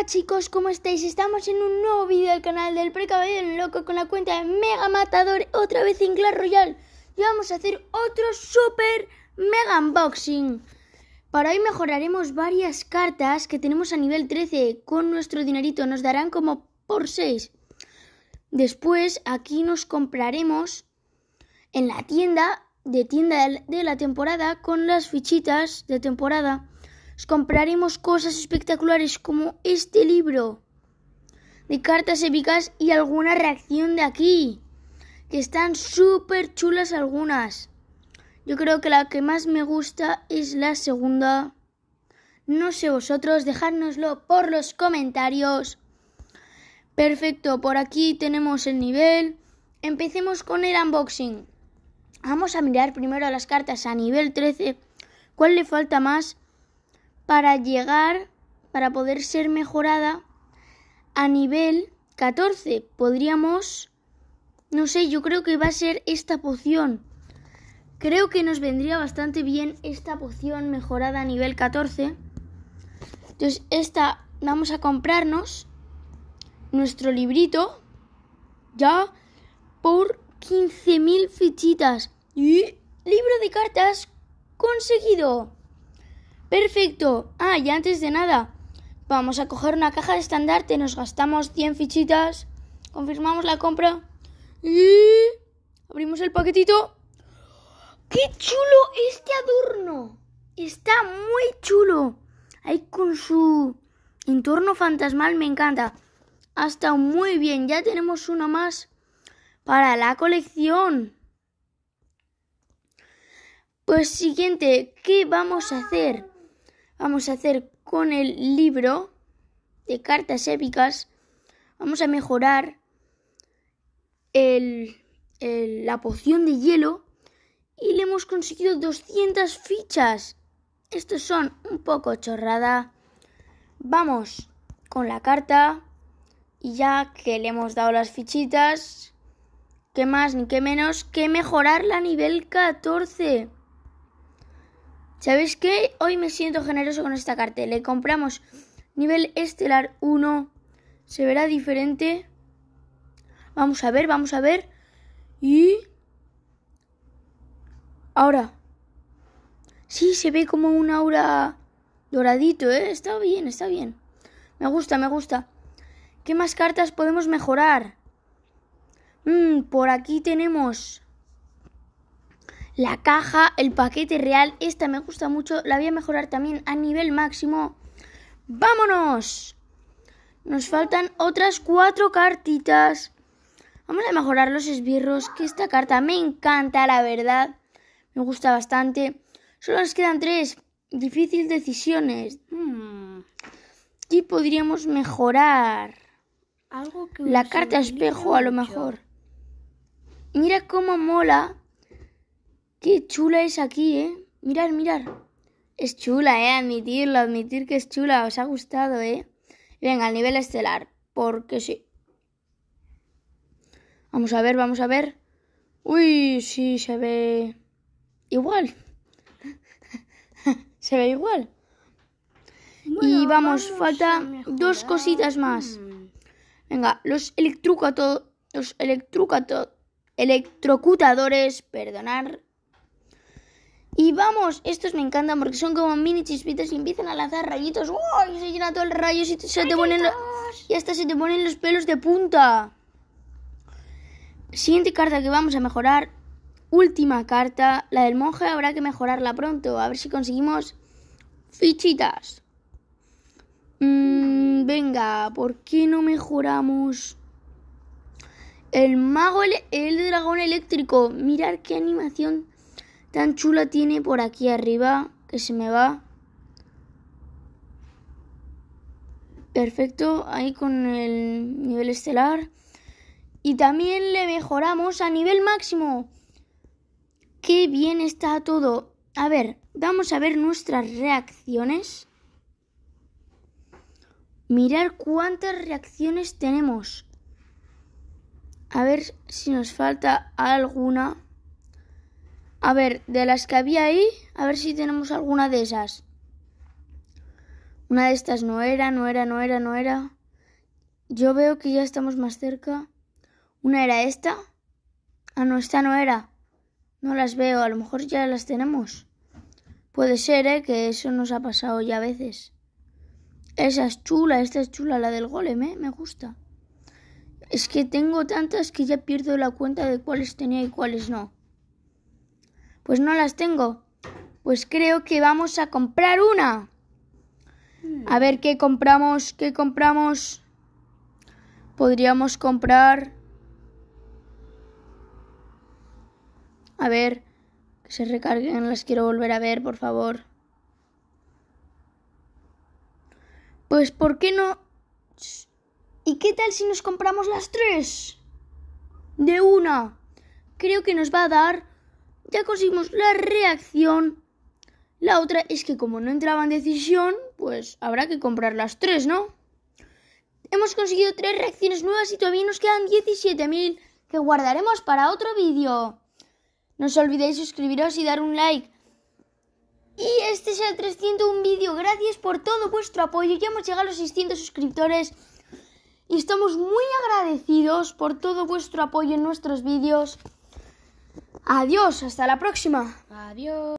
Hola chicos, ¿cómo estáis? Estamos en un nuevo vídeo del canal del Precaballero Loco con la cuenta de Mega Matador, otra vez en Clash Royale. Y vamos a hacer otro super mega unboxing. Para hoy mejoraremos varias cartas que tenemos a nivel 13 con nuestro dinerito, nos darán como por 6. Después aquí nos compraremos en la tienda de tienda de la temporada con las fichitas de temporada compraremos cosas espectaculares como este libro de cartas épicas y alguna reacción de aquí, que están súper chulas algunas. Yo creo que la que más me gusta es la segunda. No sé vosotros, dejárnoslo por los comentarios. Perfecto, por aquí tenemos el nivel. Empecemos con el unboxing. Vamos a mirar primero las cartas a nivel 13. ¿Cuál le falta más? para llegar, para poder ser mejorada a nivel 14. Podríamos, no sé, yo creo que va a ser esta poción. Creo que nos vendría bastante bien esta poción mejorada a nivel 14. Entonces, esta vamos a comprarnos nuestro librito ya por 15.000 fichitas. Y libro de cartas conseguido. Perfecto. Ah, y antes de nada, vamos a coger una caja de estandarte, nos gastamos 100 fichitas, confirmamos la compra y abrimos el paquetito. ¡Qué chulo este adorno! Está muy chulo. Ahí con su entorno fantasmal me encanta. Hasta muy bien. Ya tenemos uno más para la colección. Pues siguiente, ¿qué vamos a hacer? vamos a hacer con el libro de cartas épicas, vamos a mejorar el, la poción de hielo y le hemos conseguido 200 fichas. Estos son un poco chorrada. Vamos con la carta y ya que le hemos dado las fichitas, ¿qué más ni qué menos que mejorarla a nivel 14. ¿Sabéis qué? Hoy me siento generoso con esta carta. Le compramos nivel estelar 1. Se verá diferente. Vamos a ver, vamos a ver. Y... Ahora. Sí, se ve como un aura doradito, ¿eh? Está bien, está bien. Me gusta, me gusta. ¿Qué más cartas podemos mejorar? Mm, por aquí tenemos la caja, el paquete real. Esta me gusta mucho. La voy a mejorar también a nivel máximo. ¡Vámonos! Nos faltan otras cuatro cartitas. Vamos a mejorar los esbirros, que esta carta me encanta, la verdad. Me gusta bastante. Solo nos quedan tres. Difíciles decisiones. Hmm. ¿Qué podríamos mejorar? la carta espejo, a lo mejor. Mira cómo mola Qué chula es aquí, ¿eh? Mirar, mirar. Es chula, ¿eh? Admitirlo, admitir que es chula. Os ha gustado, ¿eh? Venga, al nivel estelar, porque sí. Vamos a ver, vamos a ver. Uy, sí, se ve igual. se ve igual. y vamos, falta dos cositas más. Venga, los electrocuto, los electrocutadores, perdonar, y vamos, estos me encantan porque son como mini chispitas y empiezan a lanzar rayitos. ¡Uy! se llena todo el rayo y se te ponen hasta se te ponen los pelos de punta. Siguiente carta que vamos a mejorar. Última carta, la del monje habrá que mejorarla pronto. A ver si conseguimos fichitas. Mm, venga, ¿por qué no mejoramos? El mago, el, el dragón eléctrico. Mirar qué animación Tan chula tiene por aquí arriba que se me va. Perfecto, ahí con el nivel estelar. Y también le mejoramos a nivel máximo. Qué bien está todo. A ver, vamos a ver nuestras reacciones. Mirar cuántas reacciones tenemos. A ver si nos falta alguna. A ver, de las que había ahí, a ver si tenemos alguna de esas. Una de estas no era, no era, no era, no era. Yo veo que ya estamos más cerca. Una era esta. Ah, no, esta no era. No las veo, a lo mejor ya las tenemos. Puede ser, ¿eh? Que eso nos ha pasado ya a veces. Esa es chula, esta es chula, la del golem, ¿eh? Me gusta. Es que tengo tantas que ya pierdo la cuenta de cuáles tenía y cuáles no. Pues no las tengo. Pues creo que vamos a comprar una. A ver qué compramos, qué compramos. Podríamos comprar. A ver, que se recarguen, las quiero volver a ver, por favor. Pues, ¿por qué no? ¿Y qué tal si nos compramos las tres? De una. Creo que nos va a dar ya conseguimos la reacción. La otra es que como no entraba en decisión, pues habrá que comprar las tres, ¿no? Hemos conseguido tres reacciones nuevas y todavía nos quedan 17.000 que guardaremos para otro vídeo. No os olvidéis suscribiros y dar un like. Y este es el 301 vídeo. Gracias por todo vuestro apoyo. Ya hemos llegado a los 600 suscriptores. Y estamos muy agradecidos por todo vuestro apoyo en nuestros vídeos. Adiós, hasta la próxima. Adiós.